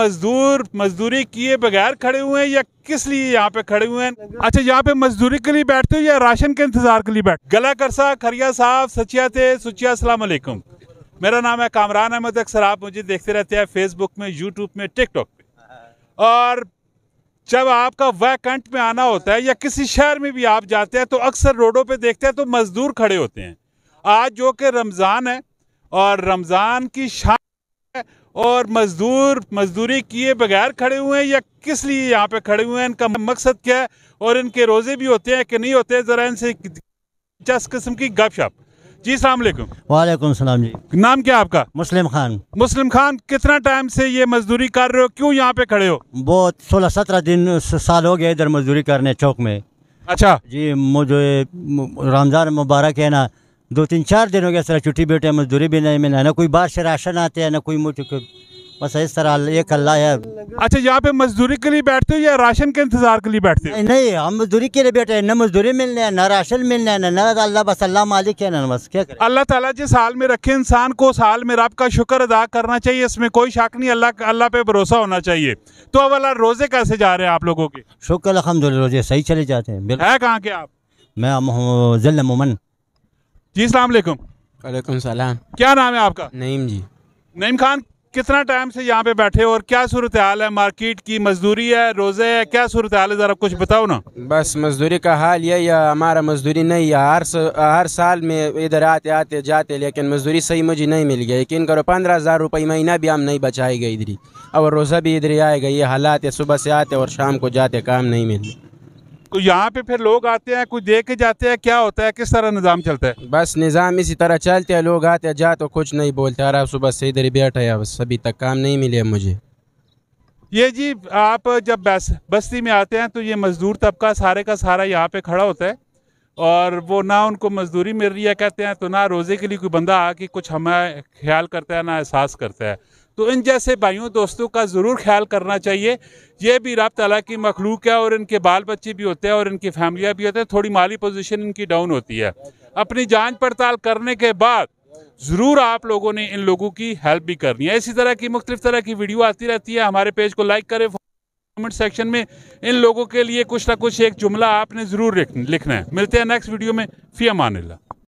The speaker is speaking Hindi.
मजदूर मजदूरी किए बगैर खड़े हुए हैं या किस लिए यहाँ पे खड़े हुए हैं अच्छा यहाँ पे मजदूरी के लिए बैठते हो या राशन के इंतजार के लिए बैठ गला करसा खरिया साहब सचिया थे सुचिया असलम मेरा नाम है कामरान अहमद अक्सर आप मुझे देखते रहते हैं फेसबुक में यूट्यूब में टिकटॉक पे और जब आपका वैकंट में आना होता है या किसी शहर में भी आप जाते हैं तो अक्सर रोडों पे देखते हैं तो मजदूर खड़े होते हैं आज जो कि रमज़ान है और रमज़ान की शाम है और मजदूर मजदूरी किए बगैर खड़े हुए हैं या किस लिए यहाँ पे खड़े हुए हैं इनका मकसद क्या है और इनके रोज़े भी होते हैं कि नहीं होते ज़रा इनसे जिस किस्म की गपशप जी सलामकुम वालेकुम सलाम जी नाम क्या आपका मुस्लिम खान मुस्लिम खान कितना टाइम से ये मजदूरी कर रहे हो क्यों यहाँ पे खड़े हो बहुत सोलह सत्रह दिन साल हो गए इधर मजदूरी करने चौक में अच्छा जी मुझे रमज़ान मुबारक है ना दो तीन चार दिन हो गया सर छुट्टी बैठे मजदूरी भी नहीं मिला ना कोई बाहर से राशन आते हैं ना कोई मुझे बस इस तरह एक अल्लाह है अच्छा यहाँ पे मजदूरी के लिए बैठते हो या राशन के इंतजार के लिए बैठते हैं नहीं हम मजदूरी के लिए बैठे हैं ना मजदूरी मिलने न ना राशन मिलने है ना अल्लाह बस अल्लाह मालिक है ना बस क्या करें अल्लाह ताला जिस हाल में रखे इंसान को उस हाल में रब का शुक्र अदा करना चाहिए इसमें कोई शक नहीं अल्लाह अल्लाह पे भरोसा होना चाहिए तो अब अल्लाह रोजे कैसे जा रहे हैं आप लोगों के शुक्र अलहमद रोजे सही चले जाते हैं है कहाँ के आप मैं जिले मोमन जी सलामकुम वालेकुम सलाम क्या नाम है आपका नईम जी नईम खान कितना टाइम से यहाँ पे बैठे हो और क्या सूरत हाल है मार्केट की मजदूरी है रोजे है क्या सूरत हाल है जरा कुछ बताओ ना बस मजदूरी का हाल यही है हमारा मजदूरी नहीं है हर हर साल में इधर आते आते जाते लेकिन मजदूरी सही मुझे नहीं मिल गया यकीन करो पंद्रह हज़ार रुपये महीना भी हम नहीं बचाएगा इधर और रोज़ा भी इधर ही आएगा ये हालात है सुबह से आते और शाम को जाते काम नहीं मिलते तो यहाँ पे फिर लोग आते हैं कुछ देख के जाते हैं क्या होता है किस तरह निज़ाम चलता है बस निज़ाम इसी तरह चलते हैं लोग आते हैं जाते तो कुछ नहीं बोलते आ रहा सुबह से इधर ही बैठा है बस अभी तक काम नहीं मिले मुझे ये जी आप जब बस बस्ती में आते हैं तो ये मज़दूर तबका सारे का सारा यहाँ पे खड़ा होता है और वो ना उनको मजदूरी मिल रही है कहते हैं तो ना रोज़े के लिए कोई बंदा आके कुछ हमें ख्याल करता है ना एहसास करता है तो इन जैसे भाइयों दोस्तों का ज़रूर ख्याल करना चाहिए ये भी रब तला की मखलूक है और इनके बाल बच्चे भी होते हैं और इनकी फैमिलियाँ भी होते हैं थोड़ी माली पोजिशन इनकी डाउन होती है अपनी जाँच पड़ताल करने के बाद ज़रूर आप लोगों ने इन लोगों की हेल्प भी करनी है इसी तरह की मुख्तलिफ तरह की वीडियो आती रहती है हमारे पेज को लाइक करें कमेंट सेक्शन में इन लोगों के लिए कुछ ना कुछ एक जुमला आपने ज़रूर लिखना है मिलते हैं नेक्स्ट वीडियो में फ़ी अमान